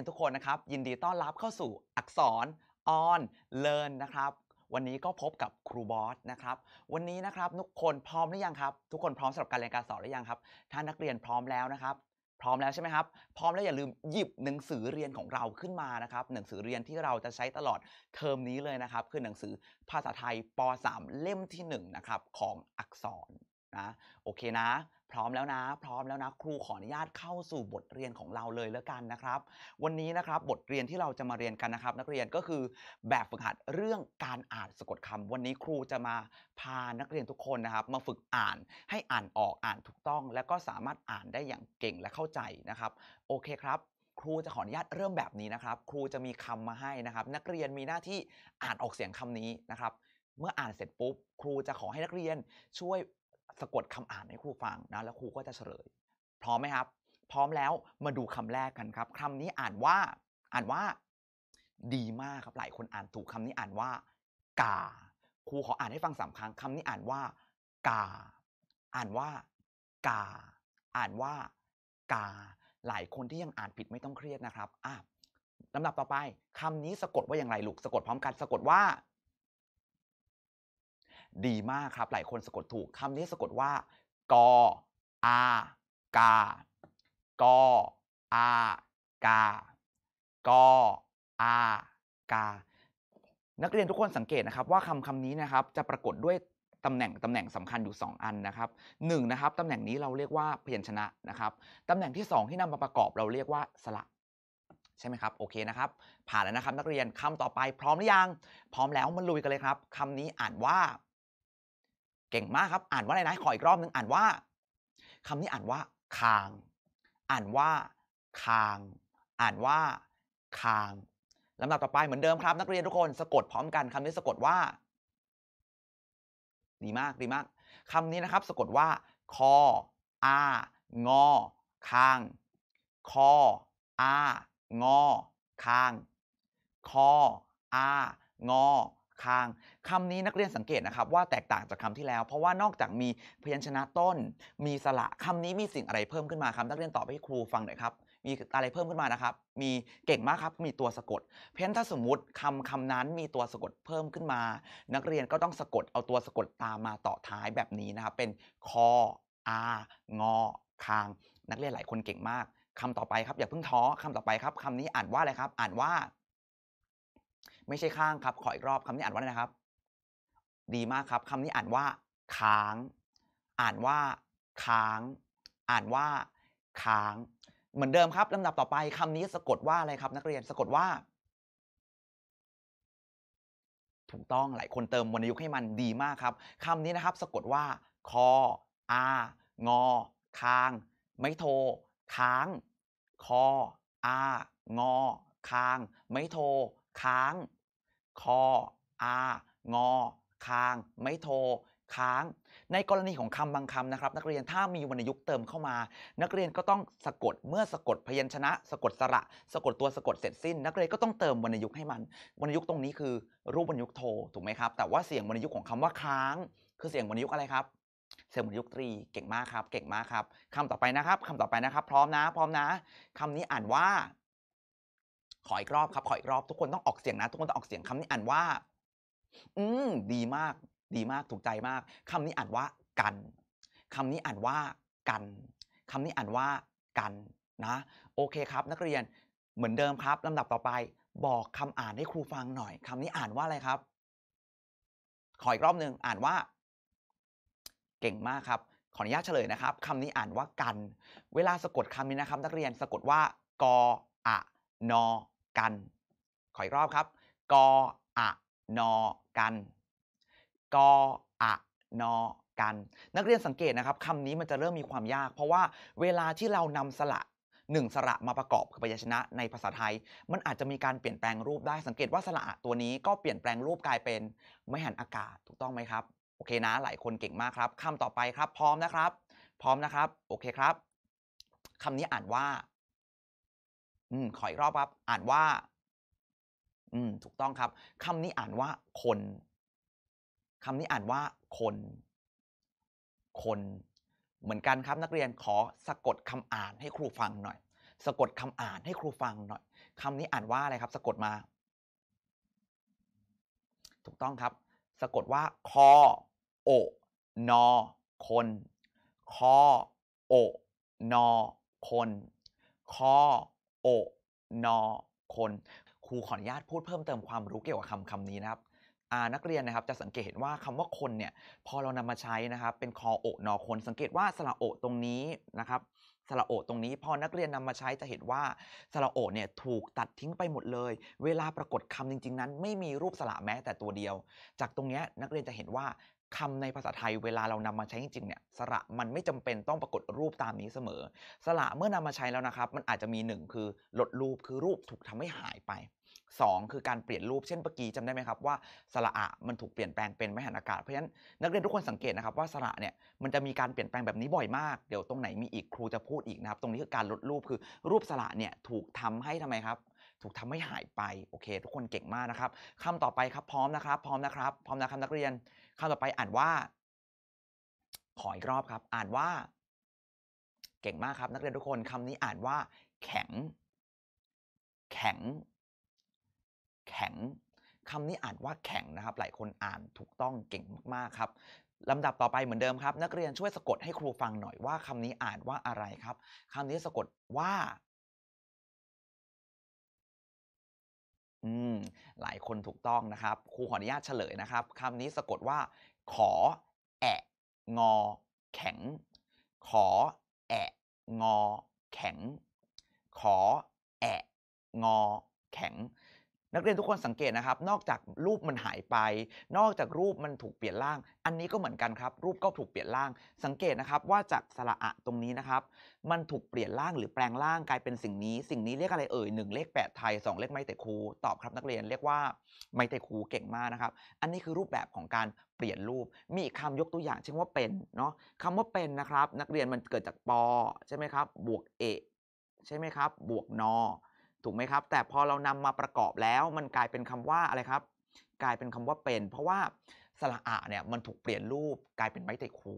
ยนทุกคนนะครับยินดีต้อนรับเข้าสู่อักษร on learn นะครับวันนี้ก็พบกับครูบอสนะครับวันนี้นะครับทุกคนพร้อมหรือยังครับทุกคนพร้อมสำหรับการเรียนการสอนหรือยังครับ ถ้านักเรียนพร้อมแล้วนะครับ พร้อมแล้วใช่ไหมครับพร้อมแล้วอย่าลืมหยิบหนังสือเรียนของเราขึ้นมานะครับ หนังสือเรียนที่เราจะใช้ตลอดเทอมนี้เลยนะครับคือหนังสือภาษาไทยป .3 เล่มที่1นะครับของอักษรนะโอเคนะพร้อมแล้วนะ พร้อมแล้วนะ ครูขออนุญาตเข้าสู่บทเรียนของเราเลยแล้วกันนะครับ วันนี้นะครับ บทเรียนที่เราจะมาเรียนกันนะครับ นักเรียนก็คือแบบฝึกหัดเรื่องการอ่านสะกดคำ วันนี้ครูจะมาพานักเรียนทุกคนนะครับ มาฝึกอ่านให้อ่านออกอ่านถูกต้อง แล้วก็สามารถอ่านได้อย่างเก่งและเข้าใจนะครับ โอเคครับ ครูจะขออนุญาตเริ่มแบบนี้นะครับ ครูจะมีคำมาให้นะครับ นักเรียนมีหน้าที่อ่านออกเสียงคำนี้นะครับ เมื่ออ่านเสร็จปุ๊บ ครูจะขอให้นักเรียนช่วยสะกดคำอ่านให้ครูฟังนะแล้วครูก็จะเฉลยพร้อมไหมครับ พร้อมแล้วมาดูคำแรกกันครับ คำนี้อ่านว่า อ่านว่า ดีมากครับหลายคนอ่านถูกคำนี้อ่านว่ากาครูขออ่านให้ฟังสามครั้งคำนี้อ่านว่ากาอ่านว่ากาอ่านว่ากาหลายคนที่ยังอ่านผิดไม่ต้องเครียดนะครับอ่ะลำดับต่อไป คำนี้สะกดว่าอย่างไรลูกสะกดพร้อมกัน สะกดว่าดีมากครับ หลายคนสะกดถูกคำนี้สะกดว่ากออากากออากากออากานักเรียนทุกคนสังเกตนะครับว่าคำคำนี้นะครับจะปรากฏด้วยตำแหน่งตำแหน่งสำคัญอยู่ 2 อันนะครับ1นะครับตำแหน่งนี้เราเรียกว่าเพียรชนะนะครับตำแหน่งที่2ที่นำมาประกอบเราเรียกว่าสระใช่ไหมครับ โอเคนะครับผ่านแล้วนะครับ นักเรียนคำต่อไปพร้อมหรือยัง พร้อมแล้วมันลุยกันเลยครับคำนี้อ่านว่าเก่งมากครับอ่านว่าอะไรนะ ขออีกรอบนึงอ่านว่า คำนี้อ่านว่า คาง อ่านว่าคาง อ่านว่าคางลำดับต่อไปเหมือนเดิมครับ นักเรียนทุกคน สะกดพร้อมกันคำนี้สะกดว่าดีมากดีมากคำนี้นะครับสะกดว่า คออางอคาง คออางอคาง คออางอข้างคำนี้นักเรียนสังเกตนะครับว่าแตกต่างจากคำที่แล้ว เพราะว่านอกจากมีพยัญชนะต้น มีสระคำนี้มีสิ่งอะไรเพิ่มขึ้นมาครับนักเรียนตอบให้ครูฟังหน่อยครับมีอะไรเพิ่มขึ้นมานะครับ มีเก่งมากครับมีตัวสะกด เพน้นถ้าสมมติ คำคำนั้นมีตัวสะกดเพิ่มขึ้นมา นักเรียนก็ต้องสะกดเอาตัวสะกดตามมาต่อท้ายแบบนี้นะครับเป็นคออางอคางนักเรียนหลายคนเก่งมาก คำต่อไปครับอย่าเพิ่งท้อคำต่อไปครับ คำนี้อ่านว่าอะไรครับอ่านว่าไม่ใช่ข้างครับ ขออีกรอบคำนี้อ่านว่าอะไรนะครับ ดีมากครับคำนี้อ่านว่าค้าง อ่านว่าค้าง อ่านว่าค้าง เหมือนเดิมครับลำดับต่อไปคำนี้สะกดว่าอะไรครับ นักเรียนสะกดว่า ถูกต้องหลายคนเติมวรรณยุกต์ให้มันดีมากครับคำนี้นะครับ สะกดว่า คออางอค้าง ไม่โท ค้าง คออางอค้างไม่โท ค้างคออางอ คาง ไม่โท ค้าง ในกรณีของคำบางคำนะครับ นักเรียนถ้ามีวรรณยุกต์เติมเข้ามา นักเรียนก็ต้องสะกดเมื่อสะกดพยัญชนะสะกดสระ สะกดตัวสะกดเสร็จสิ้นนักเรียนก็ต้องเติมวรรณยุกต์ให้มันวรรณยุกต์ตรงนี้คือรูปวรรณยุกต์โทถูกไหมครับแต่ว่าเสียงวรรณยุกต์ของคำว่าค้าง คือเสียงวรรณยุกต์อะไรครับ เสียงวรรณยุกตรีเก่งมากครับ เก่งมากครับคำต่อไปนะครับคำต่อไปนะครับ พร้อมนะ พร้อมนะคำนี้อ่านว่าขออีกรอบครับขออีกรอบทุกคนต้องออกเสียงนะ ทุกคนต้องออกเสียง คำนี้อ่านว่า อืมดีมาก ดีมากถูกใจมาก คำนี้อ่านว่า กัน คำนี้อ่านว่า กัน คำนี้อ่านว่า กันนะโอเคครับ นักเรียนเหมือนเดิมครับ ลำดับต่อไป บอกคำอ่านให้ครูฟังหน่อย คำนี้อ่านว่าอะไรครับ ขออีกรอบหนึ่งอ่านว่า เก่งมากครับ ขออนุญาตเฉลยนะครับคำนี้อ่านว่ากัน เวลาสะกดคำนี้นะครับ นักเรียนสะกดว่า กออะนอกัน ขออีกรอบครับ กออะนอกัน กออะนอกัน นักเรียนสังเกตนะครับคำนี้มันจะเริ่มมีความยาก เพราะว่าเวลาที่เรานำสระหนึ่งสระมาประกอบกับพยัญชนะ ในภาษาไทย มันอาจจะมีการเปลี่ยนแปลงรูปได้สังเกตว่าสระตัวนี้ก็เปลี่ยนแปลงรูปกลายเป็นไม่หันอากาศถูกต้องไหมครับโอเคนะหลายคนเก่งมากครับคำต่อไปครับ พร้อมนะครับ พร้อมนะครับ โอเคครับคำนี้อ่านว่าอืมขออีกรอบครับอ่านว่า อืม ถูกต้องครับคำนี้อ่านว่าคนคำนี้อ่านว่า คน คน เหมือนกันครับนักเรียนขอสะกดคำอ่านให้ครูฟังหน่อย สะกดคำอ่านให้ครูฟังหน่อยคำนี้อ่านว่าอะไรครับ สะกดมา ถูกต้องครับ สะกดว่า คอโอนอคน คอโอนอคนคอโอนอคน ครูขออนุญาตพูดเพิ่มเติมความรู้เกี่ยวกับคำคำนี้นะครับนักเรียนนะครับจะสังเกตเห็นว่าคำว่าคนเนี่ยพอเรานำมาใช้นะครับเป็นคอโอนอคน สังเกตว่าสระโอตรงนี้นะครับสระโอตรงนี้ พอนักเรียนนำมาใช้จะเห็นว่าสระโอเนี่ยถูกตัดทิ้งไปหมดเลย เวลาปรากฏคำจริง ๆ นั้น ไม่มีรูปสระแม้แต่ตัวเดียว จากตรงนี้นักเรียนจะเห็นว่าคำในภาษาไทยเวลาเรานำมาใช้จริงๆเนี่ยสระมันไม่จำเป็นต้องปรากฏรูปตามนี้เสมอ สระเมื่อนำมาใช้แล้วนะครับมันอาจจะมี 1 คือลดรูปคือรูปถูกทำให้หายไป 2 คือการเปลี่ยนรูปเช่นเมื่อกี้จำได้ไหมครับว่า สระอะมันถูกเปลี่ยนแปลงเป็นไม่หันอากาศเพราะฉะนั้นนักเรียนทุกคนสังเกตนะครับ ว่าสระเนี่ยมันจะมีการเปลี่ยนแปลงแบบนี้บ่อยมากเดี๋ยวตรงไหนมีอีกครูจะพูดอีกนะครับ ตรงนี้คือการลดรูปคือ รูปสระเนี่ยถูกทำให้ทำไมครับถูกทำให้หายไป โอเค ทุกคนเก่งมากนะครับ คำต่อไปครับพร้อมนะครับ พร้อมนะครับ พร้อมนะครับนักเรียนคำต่อไปอ่านว่าขออีกรอบครับ อ่านว่า เก่งมากครับ นักเรียนทุกคน คำนี้อ่านว่า แข็ง แข็ง แข็งคำนี้อ่านว่าแข็งนะครับ หลายคนอ่านถูกต้องเก่งมากๆครับลำดับต่อไปเหมือนเดิมครับ นักเรียนช่วยสะกดให้ครูฟังหน่อยว่าคำนี้อ่านว่าอะไรครับคำนี้สะกดว่าอืมหลายคนถูกต้องนะครับ ครูขออนุญาตเฉลยนะครับ คำนี้สะกดว่า ขอ แอะ งอ แข็ง ขอ แอะ งอแข็ง ขอ แอะ งอแข็งนักเรียนทุกคนสังเกตนะครับนอกจากรูปมันหายไป นอกจากรูปมันถูกเปลี่ยนร่าง อันนี้ก็เหมือนกันครับรูปก็ถูกเปลี่ยนร่างสังเกตนะครับว่าจากสระอะตรงนี้นะครับ มันถูกเปลี่ยนร่างหรือแปลงร่างกลายเป็นสิ่งนี้ สิ่งนี้เรียกอะไรเอ่ยหนึ่งเลขแปดไทยสองเลขไม่แต่คูตอบครับ นักเรียนเรียกว่าไม่แต่คูเก่งมากนะครับ อันนี้คือรูปแบบของการเปลี่ยนรูปมีคำคำยกตัวอย่างเช่นว่าเป็นเนาะคำว่าเป็นนะครับ นักเรียนมันเกิดจากปอใช่ไหมครับบวกเอใช่ไหมครับบวกนอถูกไหมครับแต่พอเรานำมาประกอบแล้วมันกลายเป็นคำว่าอะไรครับ กลายเป็นคำว่าเป็น เพราะว่าสระอะเนี่ย มันถูกเปลี่ยนรูปกลายเป็นไม้เตคู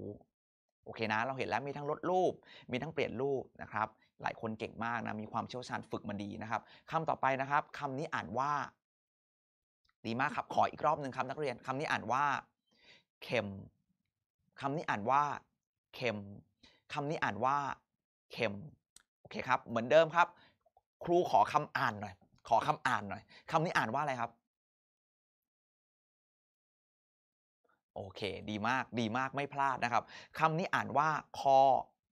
โอเคนะ เราเห็นแล้วมีทั้งลดรูป มีทั้งเปลี่ยนรูปนะครับ หลายคนเก่งมากนะมีความเชี่ยวชาญฝึกมาดีนะครับคำต่อไปนะครับคำนี้อ่านว่า ดีมากครับขออีกรอบหนึ่งครับนักเรียนคำนี้อ่านว่าเข็มคำนี้อ่านว่าเข็มคำนี้อ่านว่าเข็ม โอเคครับ เหมือนเดิมครับครูขอคำอ่านหน่อย ขอคำอ่านหน่อย คำนี้อ่านว่าอะไรครับ โอเค ดีมาก ดีมาก ไม่พลาดนะครับคำนี้อ่านว่าคอ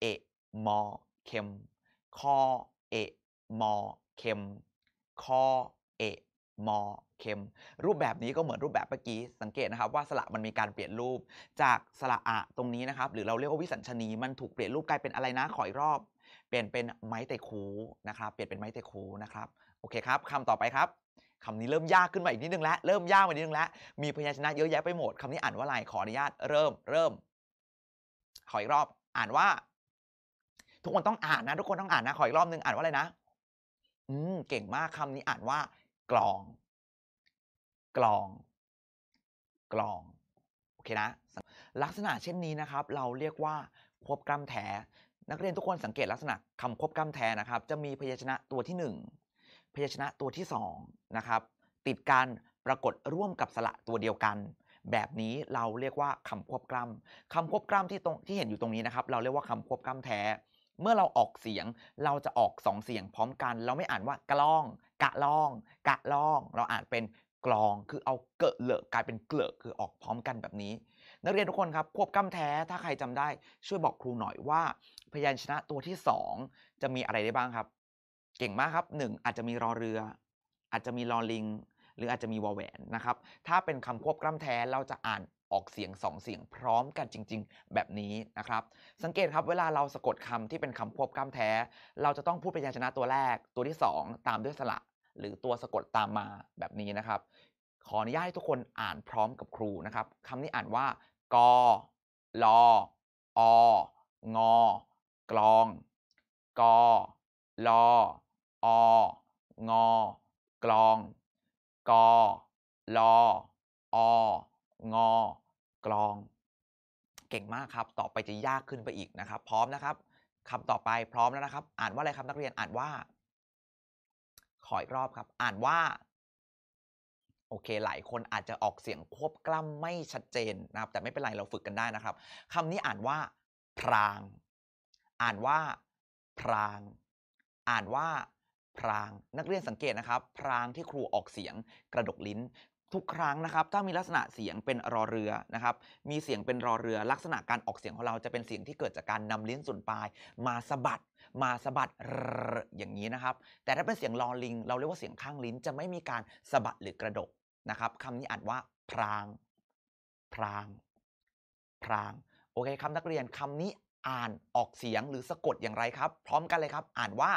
เอ มอเขมคอเอ มอเขมคอเอ มอเขมรูปแบบนี้ก็เหมือนรูปแบบเมื่อกี้ สังเกตนะครับ ว่าสระมันมีการเปลี่ยนรูป จากสระอะตรงนี้นะครับ หรือเราเรียกว่าวิสัญชนีมันถูกเปลี่ยนรูปกลายเป็นอะไรนะ ขออีกรอบเปลี่ยนเป็นไม้เตะคูนะครับ เปลี่ยนเป็นไม้เตะคูนะครับ โอเคครับคำต่อไปครับคำนี้เริ่มยากขึ้นมาอีกนิดนึงแล้วเริ่มยากมานิดนึงแล้วมีพยัญชนะเยอะแยะไปหมดคำนี้อ่านว่าอะไร ขออนุญาตเริ่ม เริ่ม ขออีกรอบ อ่านว่า ทุกคนต้องอ่านนะ ทุกคนต้องอ่านนะ ขออีกรอบนึงอ่านว่าอะไรนะ อืม เก่งมากคำนี้อ่านว่า กลอง กลอง กลอง โอเคนะ ลักษณะเช่นนี้นะครับ เราเรียกว่าควบกล้มแ้นักเรียนทุกคนสังเกตลักษณะคำควบกล้ำแทนนะครับ จะมีพยัญชนะตัวที่ 1 พยัญชนะตัวที่2นะครับ ติดการปรากฏร่วมกับสระตัวเดียวกัน แบบนี้เราเรียกว่าคำควบกล้ำคำควบกล้ำที่ตรงที่เห็นอยู่ตรงนี้นะครับ เราเรียกว่าคำควบกล้ำแท้ เมื่อเราออกเสียง เราจะออกสองเสียงพร้อมกัน เราไม่อ่านว่ากล้อง กะล่องกะล่องเราอ่านเป็นกลอง คือเอาเกะเลอะกลายเป็นเกลอะคือออกพร้อมกันแบบนี้นักเรียนทุกคนครับควบกล้ำแท้ถ้าใครจำได้ช่วยบอกครูหน่อยว่าพยัญชนะตัวที่2จะมีอะไรได้บ้างครับ เก่งมากครับ1อาจจะมีรอเรือ อาจจะมีรอลิง หรืออาจจะมีวอแหวนนะครับ ถ้าเป็นคำควบกล้ำแท้เราจะอ่านออกเสียง2เสียง พร้อมกันจริง ๆ แบบนี้นะครับ สังเกตครับเวลาเราสะกดคำที่เป็นคำควบกล้ำแท้ เราจะต้องพูดพยัญชนะตัวแรกตัวที่2ตามด้วยสระหรือตัวสะกดตามมาแบบนี้นะครับ ขออนุญาตให้ทุกคนอ่านพร้อมกับครูนะครับคำนี้อ่านว่ากอลอององกลองกอลออองอกลองกอลออองอกลอง เก่งมากครับ ต่อไปจะยากขึ้นไปอีกนะครับ พร้อมนะครับ คำต่อไปพร้อมแล้วนะครับ อ่านว่าอะไรครับนักเรียน อ่านว่า ขออีกรอบครับ อ่านว่า โอเคหลายคนอาจจะออกเสียงควบกล้ำไม่ชัดเจนนะครับ แต่ไม่เป็นไรเราฝึกกันได้นะครับคำนี้อ่านว่าพรางอ่านว่าพราง อ่านว่า พราง นักเรียนสังเกตนะครับ พรางที่ครูออกเสียง กระดกลิ้น ทุกครั้งนะครับ ถ้ามีลักษณะเสียงเป็นรอเรือนะครับมีเสียงเป็นรอเรือ ลักษณะการออกเสียงของเราจะเป็นเสียงที่เกิดจากการนำลิ้นส่วนปลาย มาสะบัด มาสะบัดอย่างนี้นะครับ แต่ถ้าเป็นเสียงลอลิง เราเรียกว่าเสียงข้างลิ้นจะไม่มีการสะบัดหรือกระดกนะครับคำนี้อ่านว่า พรางพรางพรางโอเคคำนักเรียนคำนี้อ่านออกเสียงหรือสะกดอย่างไรครับ พร้อมกันเลยครับ อ่านว่า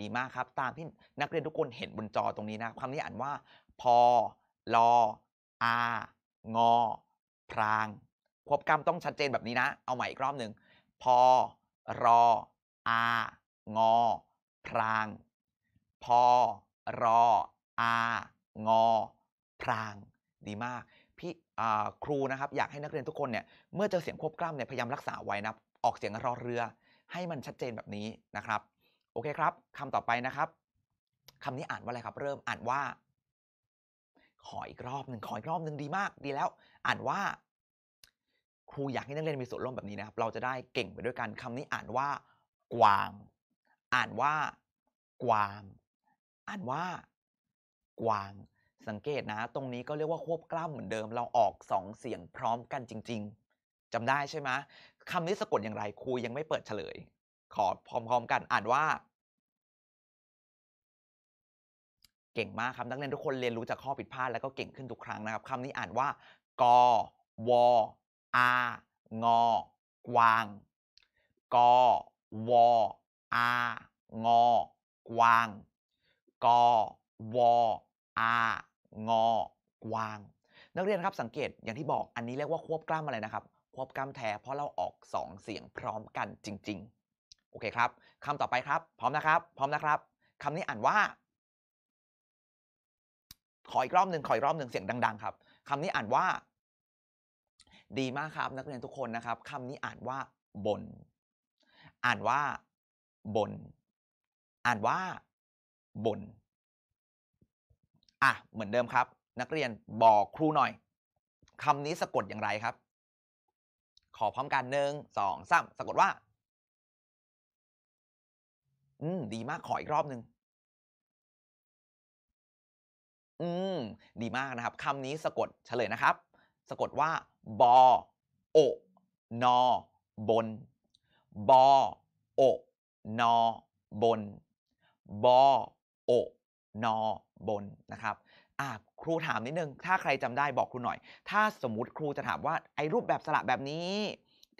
ดีมากครับ ตามที่นักเรียนทุกคนเห็นบนจอตรงนี้นะคำนี้อ่านว่าพอลออางอพรางควบกรรมต้องชัดเจนแบบนี้นะ เอาใหม่อีกรอบหนึ่งพอรออางอพรางพอรออางอพรางดีมากพี่ครูนะครับ อยากให้นักเรียนทุกคนเนี่ยเมื่อเจอเสียงควบกล้ำเนี่ยพยายามรักษาไว้นะออกเสียงรอเรือ ให้มันชัดเจนแบบนี้นะครับ โอเคครับคำต่อไปนะครับคำนี้อ่านว่าอะไรครับ เริ่มอ่านว่า ขออีกรอบหนึ่งขออีกรอบหนึ่งดีมาก ดีแล้ว อ่านว่า ครูอยากให้นักเรียนมีส่วนร่วมแบบนี้นะครับ เราจะได้เก่งไปด้วยกันคำนี้อ่านว่า กวาง อ่านว่า กวางอ่านว่า กวางสังเกตนะ ตรงนี้ก็เรียกว่าควบกล้ำเหมือนเดิมเราออก 2เสียงพร้อมกันจริงๆจำได้ใช่ไหมคำนี้สะกดอย่างไรครูยังไม่เปิดเฉลย ขอพร้อมๆกันอ่านว่า เก่งมากครับนักเรียนทุกคนเรียนรู้จากข้อผิดพลาดแล้วก็เก่งขึ้นทุกครั้งนะครับคำนี้อ่านว่ากอวอางอกวางกอวอางอกวางกอวอางอกวาง นักเรียนครับสังเกตอย่างที่บอก อันนี้เรียกว่าควบกล้ามอะไรนะครับควบกล้ามแท้เพราะเราออก2เสียงพร้อมกันจริง ๆ โอเคครับคำต่อไปครับ พร้อมนะครับ พร้อมนะครับคำนี้อ่านว่า ขออีกรอบหนึ่งขออีกรอบหนึ่งเสียงดังๆ ครับคำนี้อ่านว่า ดีมากครับนักเรียนทุกคนนะครับคำนี้อ่านว่าบน อ่านว่าบน อ่านว่าบนอ่ะเหมือนเดิมครับนักเรียนบอกครูหน่อยคำนี้สะกดอย่างไรครับ ขอพร้อมกันหนึ่งสองสามสะกดว่าอืมดีมากขออีกรอบหนึ่งอืม ดีมากนะครับคำนี้สะกดเฉลยนะครับ สะกดว่า บอโอ นอ บน บอโอนอบนบอโอนอบนนะครับครูถามนิดนึง ถ้าใครจำได้บอกครูหน่อย ถ้าสมมติครูจะถามว่าไอ้รูปแบบสระแบบนี้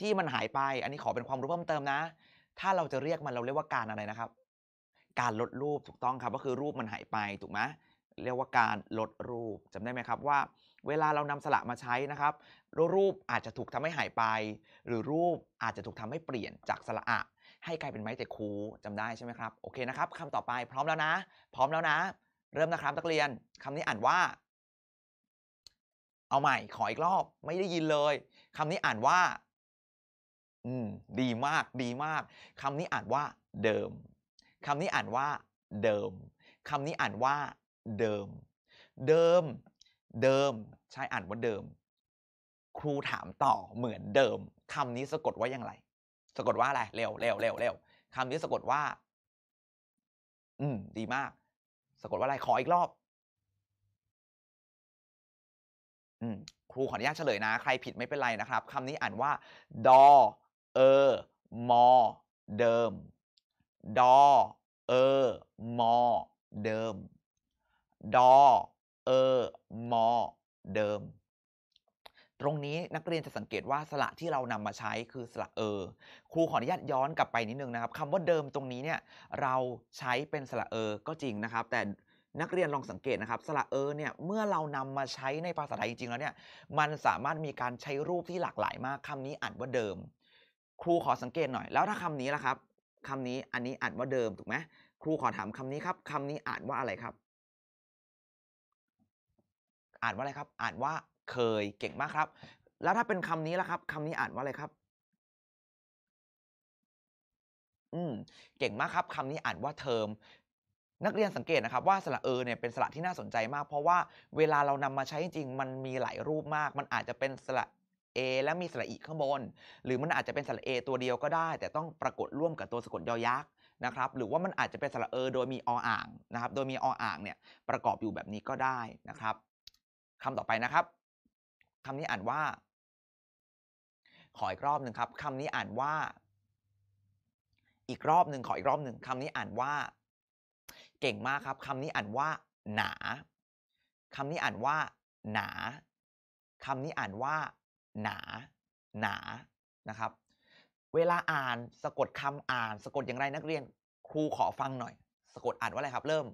ที่มันหายไป อันนี้ขอเป็นความรู้เพิ่มเติมนะ ถ้าเราจะเรียกมันเราเรียกว่าการอะไรนะครับ การลดรูปถูกต้องครับก็คือรูปมันหายไปถูกไหมเรียกว่าการลดรูปจำได้ไหมครับว่า เวลาเรานำสระมาใช้นะครับรูปอาจจะถูกทำให้หายไป หรือรูปอาจจะถูกทำให้เปลี่ยนจากสระอะให้กลายเป็นไม้เตะคูจำได้ใช่ไหมครับ โอเคนะครับคำต่อไป พร้อมแล้วนะ พร้อมแล้วนะ เริ่มนะครับนักเรียน คำนี้อ่านว่า เอาใหม่ ขออีกรอบ ไม่ได้ยินเลย คำนี้อ่านว่า อืม ดีมาก ดีมาก คำนี้อ่านว่า เดิม คำนี้อ่านว่า เดิม คำนี้อ่านว่า เดิม เดิม เดิม ใช่อ่านว่าเดิม ครูถามต่อเหมือนเดิมคำนี้สะกดว่าอย่างไรสะกดว่าอะไร เร็วเร็วเร็วเร็วคำนี้สะกดว่า อืม ดีมาก สะกดว่าอะไร ขออีกรอบ อืมครูขออนุญาตเฉลยนะ ใครผิดไม่เป็นไรนะครับคำนี้อ่านว่า ดอ เออ มอ เดิมดอเออ มอ เดิมดอเออ มอ เดิมตรงนี้นักเรียนจะสังเกตว่าสระที่เรานำมาใช้คือสระเออครูขออนุญาตย้อนกลับไปนิดนึงนะครับคำว่าเดิมตรงนี้เนี่ย เราใช้เป็นสระเออ ก็จริงนะครับ แต่นักเรียนลองสังเกตนะครับ สระเออเนี่ย เมื่อเรานำมาใช้ในภาษาไทยจริงๆแล้วเนี่ย มันสามารถมีการใช้รูปที่หลากหลายมากคำนี้อ่านว่าเดิม ครูขอสังเกตหน่อยแล้วถ้าคำนี้ล่ะครับคำนี้อันนี้อ่านว่าเดิมถูกไหมครูขอถามคำนี้ครับ คำนี้อ่านว่าอะไรครับอ่านว่าอะไรครับอ่านว่าเคยเก่งมากครับ แล้วถ้าเป็นคำนี้ล่ะครับคำนี้อ่านว่าอะไรครับ อืม เก่งมากครับคำนี้อ่านว่าเทอม นักเรียนสังเกตนะครับว่าสระเออเนี่ยเป็นสระที่น่าสนใจมาก เพราะว่าเวลาเรานำมาใช้จริง มันมีหลายรูปมาก มันอาจจะเป็นสระเอ และมีสระอีข้างบน หรือมันอาจจะเป็นสระเอ ตัวเดียวก็ได้ แต่ต้องปรากฏร่วมกับตัวสะกดยอยักษ์นะครับ หรือว่ามันอาจจะเป็นสระเอโดยมีออ่างนะครับ โดยมีออ่างเนี่ย ประกอบอยู่แบบนี้ก็ได้นะครับ คำต่อไปนะครับคำนี้อ่านว่า ขออีกรอบหนึ่งครับคำนี้อ่านว่า อีกรอบหนึ่งขออีกรอบหนึ่งคำนี้อ่านว่าเก่งมากครับคำนี้อ่านว่า หนาคำนี้อ่านว่า หนาคำนี้อ่านว่า หนา หนา นะครับ เวลาอ่านสะกดคำอ่านสะกดอย่างไรนักเรียน ครูขอฟังหน่อยสะกดอ่านว่าอะไรครับเริ่ม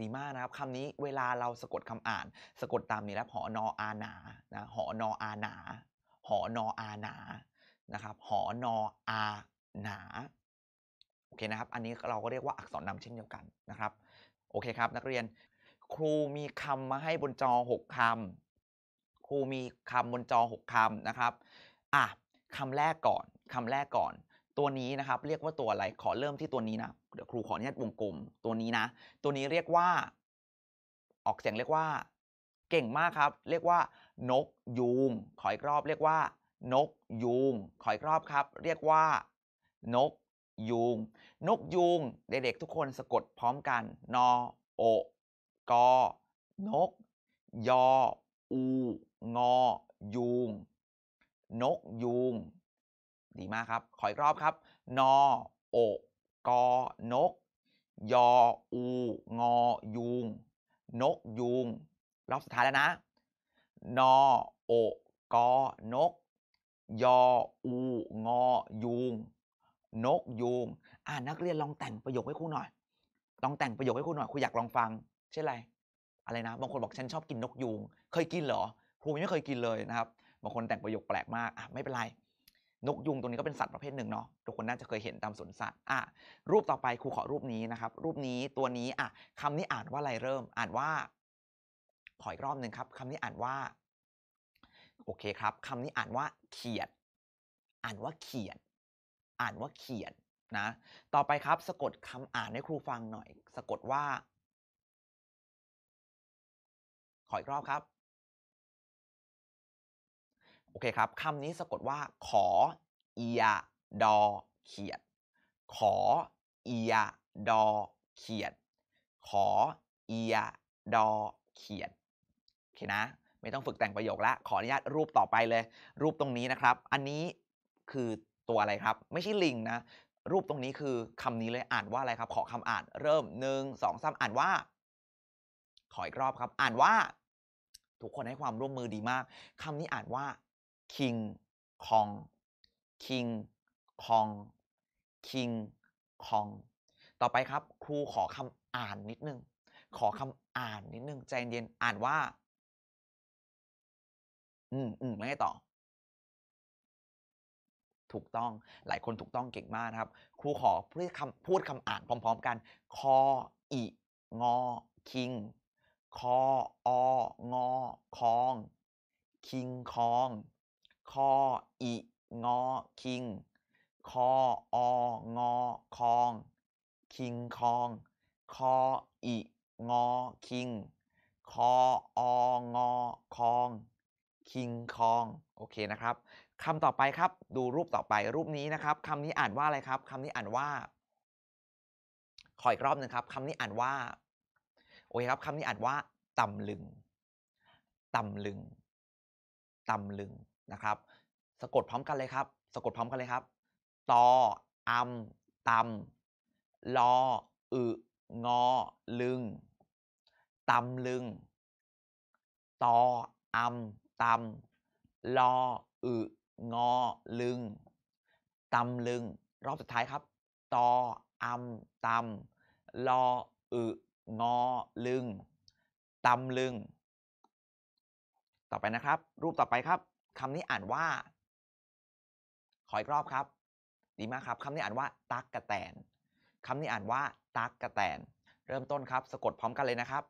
ดีมากนะครับคำนี้เวลาเราสะกดคำอ่านสะกดตามนี้นะหอนออาหนานะหอนออาหนาหอนออาหนานะครับหอนออาหนาโอเคนะครับอันนี้เราก็เรียกว่าอักษรนำเช่นเดียวกันนะครับโอเคครับ นักเรียน ครูมีคำมาให้บนจอ6คำครูมีคำบนจอ6คำนะครับอ่ะคำแรกก่อนคำแรกก่อนตัวนี้นะครับเรียกว่าตัวอะไรขอเริ่มที่ตัวนี้นะเดี๋ยวครูขออนุญาตวงกลมตัวนี้นะ ตัวนี้เรียกว่า ออกเสียงเรียกว่า เก่งมากครับ เรียกว่า นกยูงขออีกรอบเรียกว่า นกยูงขออีกรอบครับ เรียกว่า นกยูงนกยูงเด็กๆทุกคนสะกดพร้อมกัน นอโอกอนกยออูงอยูงนกยูงดีมากครับขออีกรอบครับนอโอกอนก ยออูงอยุง นกยุงรอบสุดท้ายแล้วนะนอโอกอนก ยออูงอยุง นกยุงอ่านักเรียนลองแต่งประโยคให้ครูหน่อยลองแต่งประโยคให้ครูหน่อย ครูอยากลองฟัง เช่นไร อะไรนะ บางคนบอกฉันชอบกินนกยุง เคยกินเหรอ ครูไม่เคยกินเลยนะครับ บางคนแต่งประโยคแปลกมากอ่ะไม่เป็นไรนกยุงตัวนี้ก็เป็นสัตว์ประเภทหนึ่งเนาะทุกคนน่าจะเคยเห็นตามสวนสัตว์อ่ะรูปต่อไปครูขอรูปนี้นะครับ รูปนี้ตัวนี้อ่ะคำนี้อ่านว่าอะไรเริ่มอ่านว่า ขออีกรอบหนึ่งครับคำนี้อ่านว่าโอเคครับคำนี้อ่านว่าเขียด อ่านว่าเขียดอ่านว่าเขียดนะ ต่อไปครับสะกดคำอ่านให้ครูฟังหน่อย สะกดว่า ขออีกรอบครับโอเคครับคำนี้สะกดว่า ขอเอียดอเขียดขอเอียดอเขียดขอเอียดอ เขียดโอเคนะ ไม่ต้องฝึกแต่งประโยคละ ขออนุญาตรูปต่อไปเลย รูปตรงนี้นะครับ อันนี้คือตัวอะไรครับ ไม่ใช่ลิงนะ รูปตรงนี้คือคำนี้เลยอ่านว่าอะไรครับ ขอคำอ่านเริ่มหนึ่งสองสามอ่านว่า ขออีกรอบครับ อ่านว่า ทุกคนให้ความร่วมมือดีมากคำนี้อ่านว่าคิงคองคิงคอง คิงคอง ต่อไปครับ ครูขอคำอ่านนิดนึง ขอคำอ่านนิดนึงใจเย็น อ่านว่า อืม อืมไม่ให้ต่อ ถูกต้อง หลายคนถูกต้องเก่งมากครับ ครูขอพูดคำพูดคำอ่านพร้อมๆกัน คออีงอคิงคอองอ คอง คิงคองคออีงอคิงคอองอคอง คิงคอง คออีงอคิงคอองอคอง คิงคอง โอเคนะครับคำต่อไปครับ ดูรูปต่อไป รูปนี้นะครับคำนี้อ่านว่าอะไรครับคำนี้อ่านว่าขออีกรอบหนึ่งครับคำนี้อ่านว่า โอเคครับคำนี้อ่านว่าตำลึงตำลึงตำลึงนะครับสะกดพร้อมกันเลยครับ สะกดพร้อมกันเลยครับตออัมตำลออึงอลึงตำลึงตออัมตำลออึงอ ลึงตำลึงรอบสุดท้ายครับตออัมตำลออึงอลึงตำลึง ต่อไปนะครับ รูปต่อไปครับคำนี้อ่านว่า ขออีกรอบครับ ดีมากครับ คำนี้อ่านว่า ตักกระแตน คำนี้อ่านว่า ตักกระแตน เริ่มต้นครับ สะกดพร้อมกันเลยนะครับ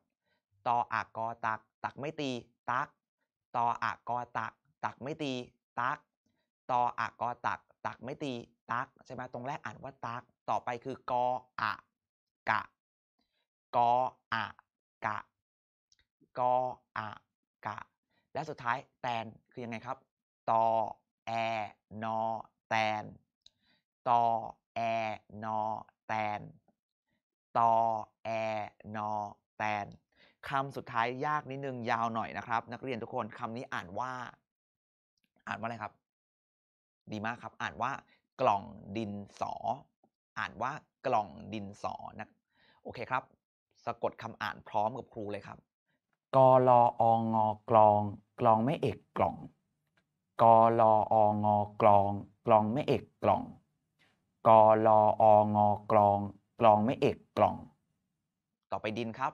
ตออักกอตัก ตักไม่ตี ตักตออักกอตัก ตักไม่ตี ตักตออักกอตัก ตักไม่ตี ตักใช่ไหมตรงแรกอ่านว่าตัก ต่อไปคือกออะกะกออะกะกออะกะและสุดท้ายแตนคือยังไงครับตอแอนอแตนตอแอนอแตนตอแอนอแตนคำสุดท้ายยากนิดนึง ยาวหน่อยนะครับ นักเรียนทุกคนคำนี้อ่านว่า อ่านว่าอะไรครับ ดีมากครับอ่านว่ากล่องดินสออ่านว่ากล่องดินสอนะโอเคครับ สะกดคำอ่านพร้อมกับครูเลยครับกลอองงกลองกลองไม่ เอกกล่อง กลอองกลองกลองไม่เอกกล่อง กลอองกลอง กลองไม่เอกกล่อง ต่อไปดินครับ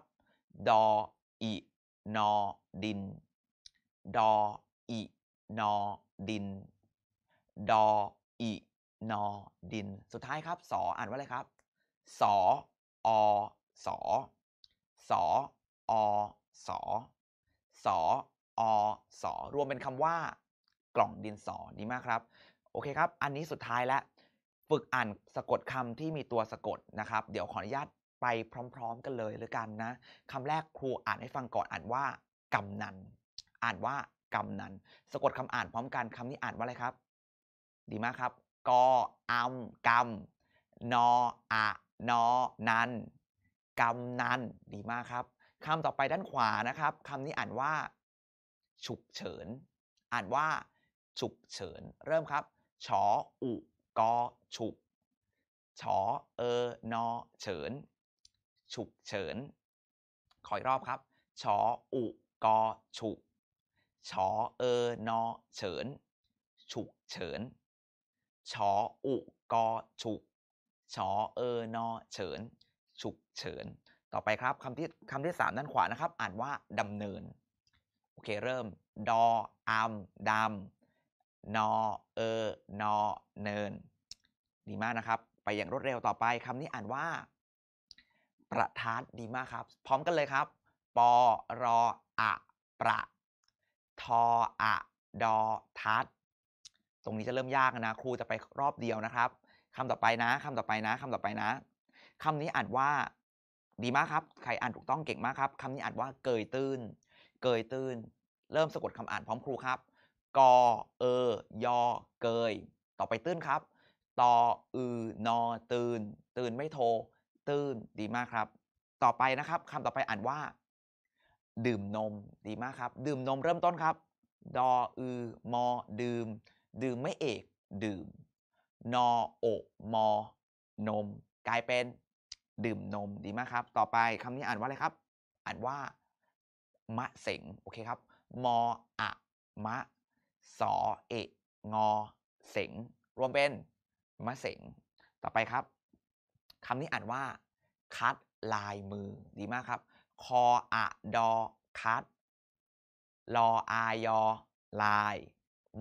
ดออีนอดิน ดออีนอดิน ดออีนอดิน สุดท้ายครับ สออ่านว่าอะไรครับสออสอสออสอสออสอรวมเป็นคำว่ากล่องดินสอดีมากครับโอเคครับ อันนี้สุดท้ายแล้ว ฝึกอ่านสะกดคำที่มีตัวสะกดนะครับ เดี๋ยวขออนุญาตไปพร้อม ๆ กันเลยหรือกันนะคำแรกครูอ่านให้ฟังก่อนอ่านว่ากำนันอ่านว่ากำนันสะกดคำอ่านพร้อมกันคำนี้อ่านว่าอะไรครับ ดีมากครับกออํกำนออะนอนันกำนันดีมากครับคำต่อไปด้านขวานะครับคำนี้อ่านว่าฉุกเฉิน อ่านว่าฉุกเฉินเริ่มครับชออุกอฉุกชอเออนอเฉินฉุกเฉินขออีกรอบครับชออุกอฉุกชอเออนอเฉินฉุกเฉินชออุกอฉุกชอเออนอเฉินฉุกเฉินต่อไปครับคำที่คำที่สามด้านขวานะครับ อ่านว่าดำเนินโอเคเริ่ม ดออัมดำนอเออนอเนิน ดีมากนะครับ ไปอย่างรวดเร็วต่อไปคำนี้อ่านว่า ประทัดดีมากครับ พร้อมกันเลยครับปอรออะประทออะดอทัด ตรงนี้จะเริ่มยากนะครูจะไปรอบเดียวนะครับคำต่อไปนะคำต่อไปนะคำต่อไปนะคำนี้อ่านว่า ดีมากครับ ใครอ่านถูกต้องเก่งมากครับคำนี้อ่านว่า เกยตื้นเกยตื้น เริ่มสะกดคำอ่านพร้อมครูครับกอเอยอเกย ต่อไปตื้นครับ ตออือนอตื่นตื่นไม่โท ตื้นดีมากครับ ต่อไปนะครับคำต่อไปอ่านว่า ดื่มนม ดีมากครับ ดื่มนม เริ่มต้นครับ ดออือมอดื่มดื่มไม่เอกดื่ม นอโอมอนม กลายเป็น ดื่มนม ดีมากครับ ต่อไปคำนี้อ่านว่าอะไรครับ อ่านว่ามะเสงโอเคครับ มออะมะสอเอะงอเสงรวมเป็น มะเสงต่อไปครับคำนี้อ่านว่าคัดลายมือ ดีมากครับ คออะดอคัดรออายอ ลาย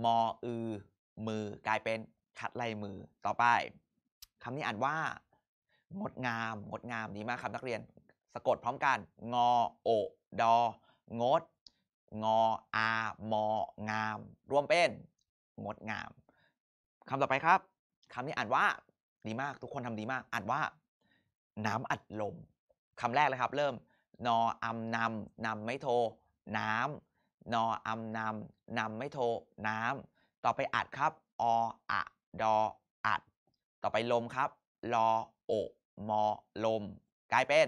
มออือมือ กลายเป็นคัดลายมือ ต่อไปคำนี้อ่านว่างดงาม งดงาม ดีมากครับ นักเรียนสะกดพร้อมกันงอโอดองด งออามองาม รวมเป็นงดงาม คำต่อไปครับ คำนี้อ่านว่าดีมากทุกคนทำดีมาก อ่านว่า น้ำอัดลม คำแรกเลยครับ เริ่ม นออำนำนำไม่โท น้ำนออำนำนำไม่โท น้ำต่อไปอัดครับออะดออัด ต่อไปลมครับรอโอมอลม กลายเป็น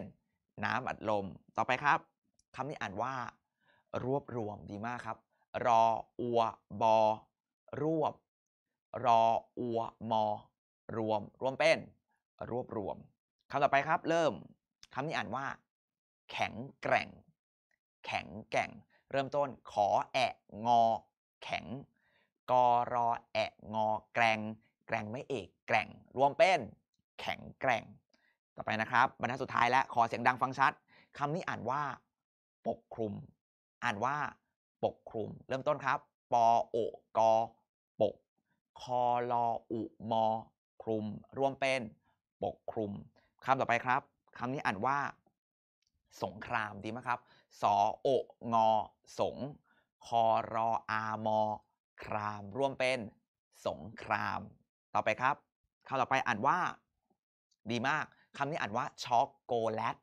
น้ำอัดลมต่อไปครับคำนี้อ่านว่า รวบรวมดีมากครับ รออัวบอรวบ รออัวมอรวมรวมเป็น รวบรวมคำต่อไปครับ เริ่มคำนี้อ่านว่า แข็งแกร่ง แข็งแกร่ง เริ่มต้นขอแอะงอแข็งกอรอแอะงอแกร่งแกร่งไม่เอก แกร่งรวมเป็น แข็งแกร่งต่อไปนะครับ บรรทัดสุดท้ายแล้วขอเสียงดังฟังชัดคำนี้อ่านว่าปกคลุม อ่านว่า ปกคลุม เริ่มต้นครับ ปอโอกอปกคอลออุมอคลุม รวมเป็น ปกคลุม คำต่อไปครับ คำนี้อ่านว่า สงครามดีไหมครับ สอโองอสงคอรออามอคราม รวมเป็น สงคราม ต่อไปครับ คำต่อไปอ่านว่าดีมาก คำนี้อ่านว่าช็อกโกแลต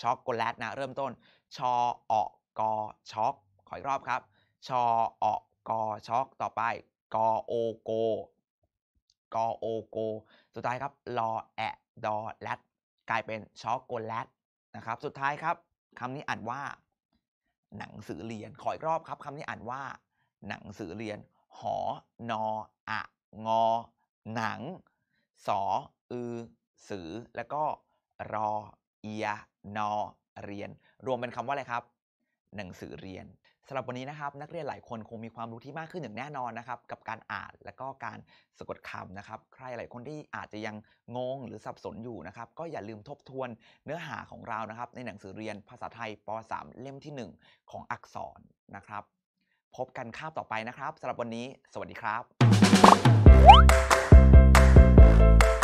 ช็อกโกแลตนะเริ่มต้นชออกกอช็อกขออีกรอบครับ ชออกกอช็อกต่อไปกอโอโกกอโอโก สุดท้ายครับรอแอะดอแลตกลายเป็นช็อกโกแลตนะครับ สุดท้ายครับคำนี้อ่านว่า หนังสือเรียนขออีกรอบครับคำนี้อ่านว่า หนังสือเรียนหอนออะงอ หนัง สออือ สือ แล้วก็รอเอียนอเรียนรวมเป็นคำว่าอะไรครับ หนังสือเรียนสำหรับวันนี้นะครับ นักเรียนหลายคนคงมีความรู้ที่มากขึ้นอย่างแน่นอนนะครับ กับการอ่านและก็การสะกดคำนะครับใครหลายคนที่อาจจะยังงงหรือสับสนอยู่นะครับ ก็อย่าลืมทบทวนเนื้อหาของเรานะครับ ในหนังสือเรียนภาษาไทยป .3 เล่มที่ 1 ของอักษรนะครับ พบกันคาบต่อไปนะครับสำหรับวันนี้สวัสดีครับ